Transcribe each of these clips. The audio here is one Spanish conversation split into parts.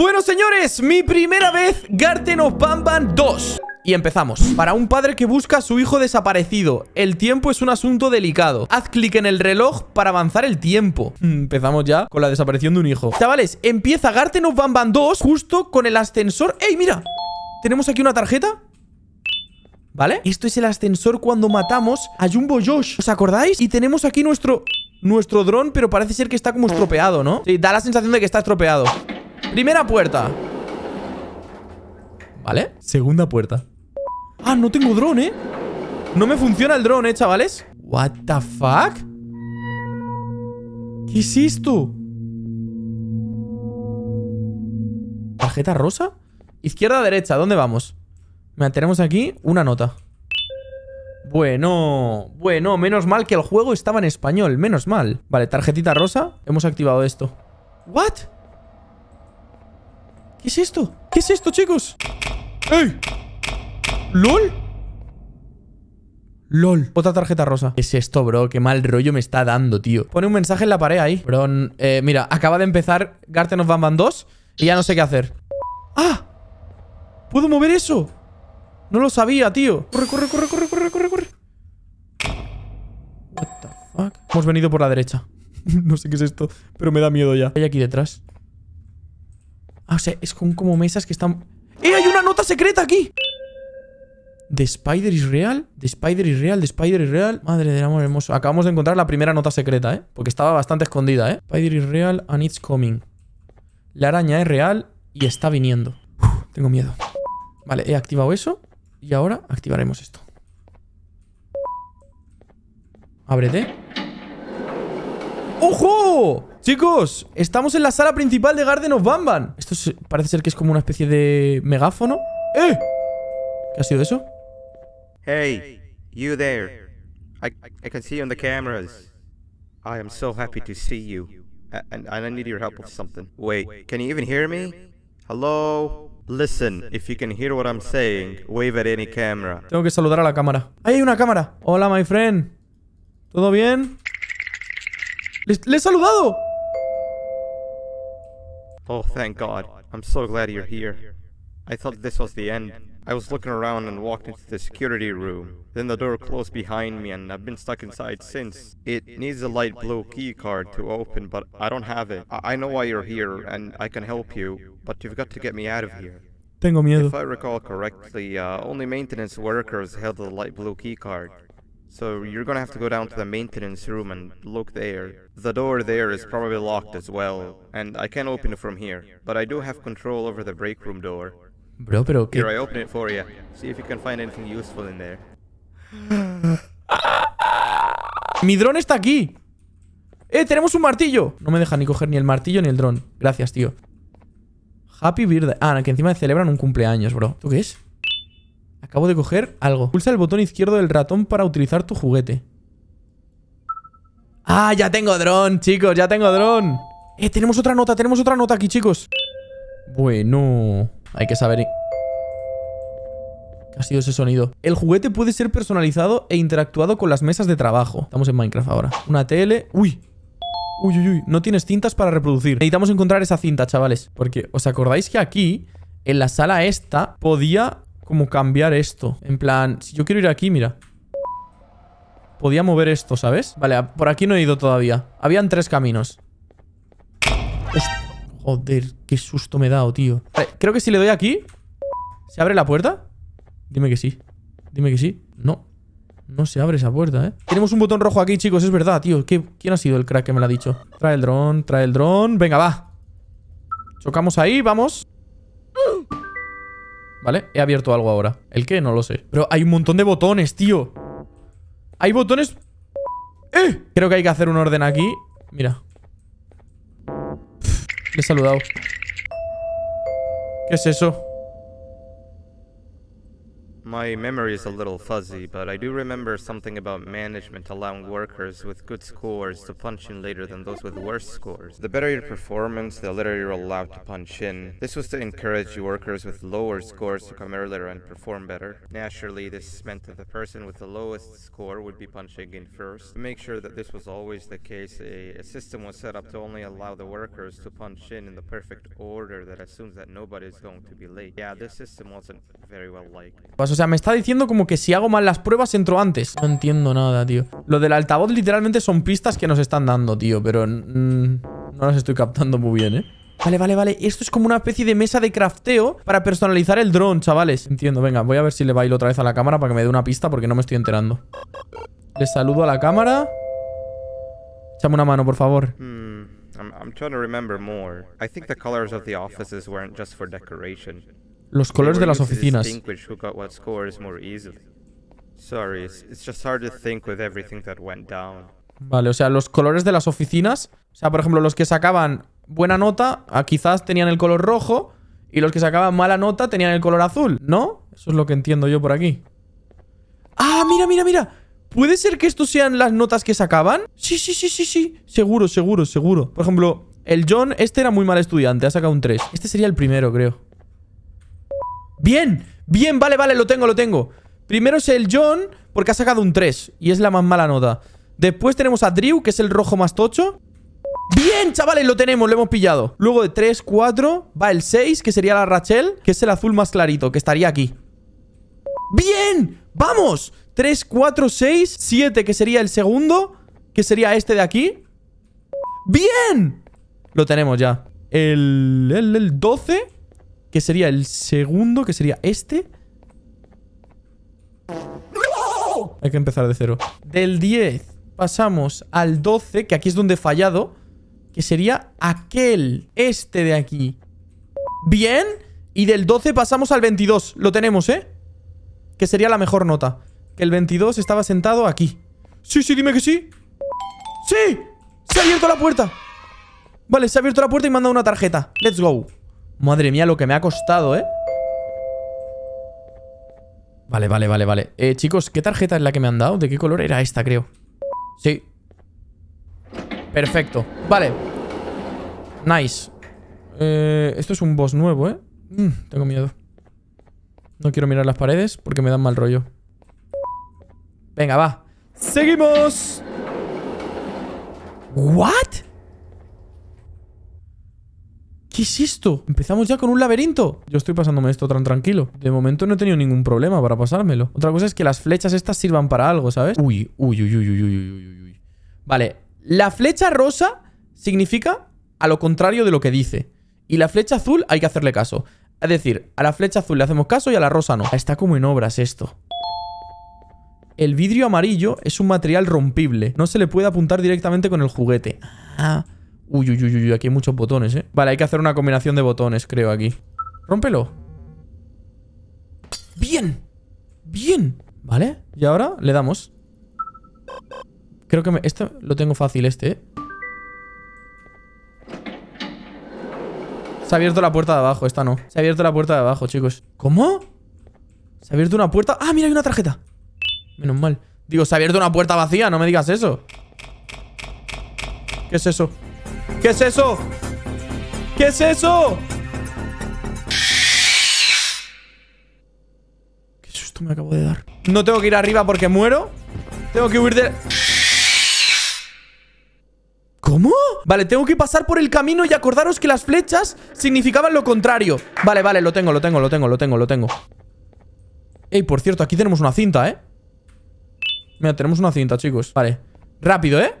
Bueno, señores, mi primera vez Garten of Bamban 2 y empezamos Para un padre que busca a su hijo desaparecido El tiempo es un asunto delicado Haz clic en el reloj para avanzar el tiempo Empezamos ya con la desaparición de un hijo Chavales, empieza Garten of Bamban 2 Justo con el ascensor ¡Ey, mira! Tenemos aquí una tarjeta ¿Vale? Esto es el ascensor cuando matamos a Jumbo Josh ¿Os acordáis? Y tenemos aquí nuestro... Nuestro dron, pero parece ser que está como estropeado, ¿no? Sí, da la sensación de que está estropeado Primera puerta. ¿Vale? Segunda puerta. Ah, no tengo dron, ¿eh? No me funciona el dron, ¿eh, chavales? What the fuck? ¿Qué es esto? ¿Tarjeta rosa? Izquierda, derecha, ¿dónde vamos? Mantenemos aquí una nota. Bueno, bueno, menos mal que el juego estaba en español, menos mal. Vale, tarjetita rosa, hemos activado esto. ¿What? ¿Qué es esto? ¿Qué es esto, chicos? ¡Ey! ¿Lol? LOL. Otra tarjeta rosa. ¿Qué es esto, bro? Qué mal rollo me está dando, tío. Pone un mensaje en la pared ahí. Bro, eh, mira, acaba de empezar Garten of van 2 y ya no sé qué hacer. ¡Ah! ¿Puedo mover eso? No lo sabía, tío. Corre, corre, corre, corre, corre, corre, corre. What the fuck? Hemos venido por la derecha. no sé qué es esto, pero me da miedo ya. hay aquí detrás? Ah, o sea, es con como mesas que están... ¡Eh, hay una nota secreta aquí! ¿De Spider is real? ¿De Spider is real? ¿De Spider is real? Madre del amor hermoso. Acabamos de encontrar la primera nota secreta, ¿eh? Porque estaba bastante escondida, ¿eh? Spider is real and it's coming. La araña es real y está viniendo. tengo miedo. Vale, he activado eso. Y ahora activaremos esto. Ábrete. ¡Ojo! Chicos, estamos en la sala principal de Garden of Bamban. Esto parece ser que es como una especie de megáfono. ¡Eh! ¿Qué ha sido eso? Hey, you there. I, I can see you on the cameras. I am so happy to see you. And, I need your help with something. Wait, can you even hear me? Hello? Listen, if you can hear what I'm saying, wave at any camera. Tengo que saludar a la cámara. ¡Ahí hay una cámara! Hola, my friend. ¿Todo bien? ¡Le, le he saludado! Oh, thank God. I'm so glad you're here. I thought this was the end. I was looking around and walked into the security room. Then the door closed behind me and I've been stuck inside since. It needs a light blue key card to open, but I don't have it. I, I know why you're here and I can help you, but you've got to get me out of here. Tengo miedo. If I recall correctly, uh, only maintenance workers held the light blue key card. So you're gonna have to go down to the maintenance room and look there. The door there is probably locked as well, and I can't open it from here, but I do have control over the break room door. Bro, pero que... Here, I open it for you. See if you can find anything useful in there. ¡Mi drone está aquí! ¡Eh, tenemos un martillo! No me deja ni coger ni el martillo ni el dron. Gracias, tío. Happy birthday. Ah, que encima celebran un cumpleaños, bro. ¿Tú qué es? Acabo de coger algo. Pulsa el botón izquierdo del ratón para utilizar tu juguete. ¡Ah, ya tengo dron, chicos! ¡Ya tengo dron! ¡Eh, tenemos otra nota! ¡Tenemos otra nota aquí, chicos! Bueno... Hay que saber... ¿Qué ha sido ese sonido? El juguete puede ser personalizado e interactuado con las mesas de trabajo. Estamos en Minecraft ahora. Una tele... ¡Uy! Uy, uy, uy. No tienes cintas para reproducir. Necesitamos encontrar esa cinta, chavales. Porque, ¿os acordáis que aquí, en la sala esta, podía como cambiar esto. En plan, si yo quiero ir aquí, mira. Podía mover esto, ¿sabes? Vale, por aquí no he ido todavía. Habían tres caminos. Joder, qué susto me he dado, tío. Eh, creo que si le doy aquí... ¿Se abre la puerta? Dime que sí. Dime que sí. No. No se abre esa puerta, ¿eh? Tenemos un botón rojo aquí, chicos. Es verdad, tío. ¿Qué, ¿Quién ha sido el crack que me lo ha dicho? Trae el dron, trae el dron. Venga, va. Chocamos ahí, vamos. ¿Vale? He abierto algo ahora. ¿El qué? No lo sé. Pero hay un montón de botones, tío. Hay botones... ¡Eh! Creo que hay que hacer un orden aquí. Mira. le he saludado. ¿Qué es eso? My memory is a little fuzzy, but I do remember something about management allowing workers with good scores to punch in later than those with worse scores. The better your performance, the later you're allowed to punch in. This was to encourage workers with lower scores to come earlier and perform better. Naturally, this meant that the person with the lowest score would be punching in first. To make sure that this was always the case, a, a system was set up to only allow the workers to punch in in the perfect order that assumes that nobody is going to be late. Yeah, this system wasn't very well liked. O sea, me está diciendo como que si hago mal las pruebas entro antes. No entiendo nada, tío. Lo del altavoz literalmente son pistas que nos están dando, tío, pero no las estoy captando muy bien, ¿eh? Vale, vale, vale. Esto es como una especie de mesa de crafteo para personalizar el dron, chavales. Entiendo, venga, voy a ver si le bailo otra vez a la cámara para que me dé una pista porque no me estoy enterando. Le saludo a la cámara. Echame una mano, por favor los colores de las oficinas. Vale, o sea, los colores de las oficinas. O sea, por ejemplo, los que sacaban buena nota, ah, quizás tenían el color rojo. Y los que sacaban mala nota tenían el color azul, ¿no? Eso es lo que entiendo yo por aquí. ¡Ah, mira, mira, mira! ¿Puede ser que estos sean las notas que sacaban? Sí, sí, sí, sí, sí. Seguro, seguro, seguro. Por ejemplo, el John, este era muy mal estudiante, ha sacado un 3. Este sería el primero, creo. Bien, bien, vale, vale, lo tengo, lo tengo Primero es el John, porque ha sacado un 3 Y es la más mala nota Después tenemos a Drew, que es el rojo más tocho Bien, chavales, lo tenemos, lo hemos pillado Luego de 3, 4, va el 6 Que sería la Rachel, que es el azul más clarito Que estaría aquí ¡Bien! ¡Vamos! 3, 4, 6, 7, que sería el segundo Que sería este de aquí ¡Bien! Lo tenemos ya el, 12 que sería el segundo, que sería este. Hay que empezar de cero. Del 10 pasamos al 12, que aquí es donde he fallado, que sería aquel, este de aquí. Bien, y del 12 pasamos al 22, lo tenemos, ¿eh? Que sería la mejor nota. Que el 22 estaba sentado aquí. Sí, sí, dime que sí. ¡Sí! ¡Se ha abierto la puerta! Vale, se ha abierto la puerta y me dado una tarjeta. Let's go. Madre mía, lo que me ha costado, ¿eh? Vale, vale, vale, vale. Eh, chicos, ¿qué tarjeta es la que me han dado? ¿De qué color? Era esta, creo. Sí. Perfecto. Vale. Nice. Eh, esto es un boss nuevo, ¿eh? Mm, tengo miedo. No quiero mirar las paredes porque me dan mal rollo. Venga, va. ¡Seguimos! ¿What? ¿Qué es esto? Empezamos ya con un laberinto. Yo estoy pasándome esto tan tranquilo. De momento no he tenido ningún problema para pasármelo. Otra cosa es que las flechas estas sirvan para algo, ¿sabes? Uy, uy, uy, uy, uy, uy, uy, uy. Vale. La flecha rosa significa a lo contrario de lo que dice. Y la flecha azul hay que hacerle caso. Es decir, a la flecha azul le hacemos caso y a la rosa no. Está como en obras esto. El vidrio amarillo es un material rompible. No se le puede apuntar directamente con el juguete. Ah... Uy, uy, uy, uy, aquí hay muchos botones, ¿eh? Vale, hay que hacer una combinación de botones, creo, aquí. Rómpelo. ¡Bien! ¡Bien! ¿Vale? Y ahora le damos. Creo que me... Este lo tengo fácil, este, ¿eh? Se ha abierto la puerta de abajo, esta no. Se ha abierto la puerta de abajo, chicos. ¿Cómo? Se ha abierto una puerta... ¡Ah, mira, hay una tarjeta! Menos mal. Digo, se ha abierto una puerta vacía, no me digas eso. ¿Qué es eso? ¿Qué es eso? ¿Qué es eso? Qué susto me acabo de dar. No tengo que ir arriba porque muero. Tengo que huir de... ¿Cómo? Vale, tengo que pasar por el camino y acordaros que las flechas significaban lo contrario. Vale, vale, lo tengo, lo tengo, lo tengo, lo tengo, lo tengo. Ey, por cierto, aquí tenemos una cinta, ¿eh? Mira, tenemos una cinta, chicos. Vale. Rápido, ¿eh?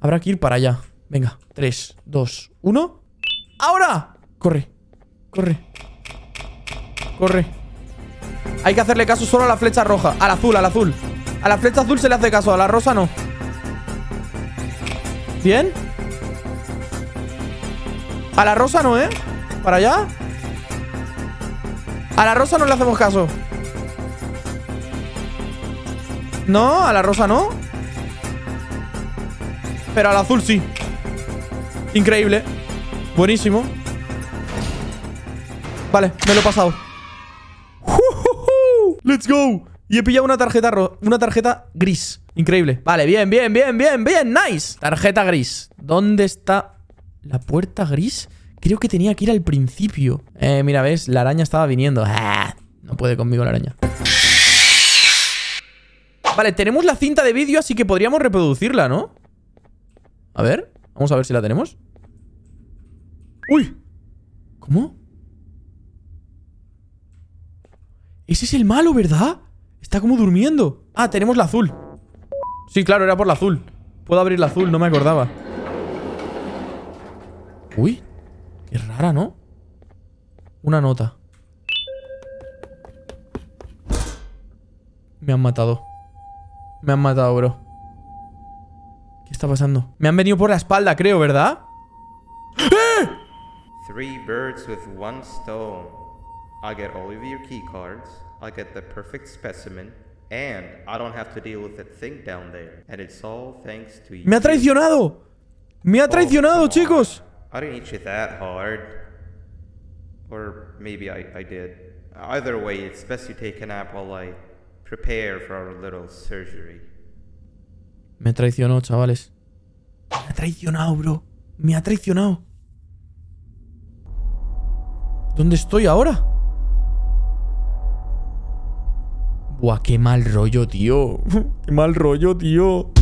Habrá que ir para allá. Venga, 3, 2, 1. ¡Ahora! Corre, corre, corre. Hay que hacerle caso solo a la flecha roja. Al azul, al azul. A la flecha azul se le hace caso, a la rosa no. Bien. A la rosa no, ¿eh? Para allá. A la rosa no le hacemos caso. No, a la rosa no. Pero al azul sí. Increíble. Buenísimo. Vale, me lo he pasado. ¡Let's go! Y he pillado una tarjeta una tarjeta gris. Increíble. Vale, bien, bien, bien, bien, bien. Nice. Tarjeta gris. ¿Dónde está la puerta gris? Creo que tenía que ir al principio. Eh, mira, ves, la araña estaba viniendo. Ah, no puede conmigo la araña. Vale, tenemos la cinta de vídeo, así que podríamos reproducirla, ¿no? A ver. Vamos a ver si la tenemos. ¡Uy! ¿Cómo? Ese es el malo, ¿verdad? Está como durmiendo. Ah, tenemos la azul. Sí, claro, era por la azul. Puedo abrir la azul, no me acordaba. Uy, qué rara, ¿no? Una nota. Me han matado. Me han matado, bro está pasando? Me han venido por la espalda, creo, ¿verdad? Three birds with one stone. I get all of your key cards. get the perfect specimen. And I don't have to deal with that thing down there. And it's all thanks to you. ¡Me ha traicionado! ¡Me ha oh, traicionado, oh, chicos! I didn't hit you that hard. Or maybe I, I did. Either way, it's best you take a nap while I prepare for our little surgery. Me traicionó, chavales. Me ha traicionado, bro. Me ha traicionado. ¿Dónde estoy ahora? Buah, qué mal rollo, tío. qué mal rollo, tío.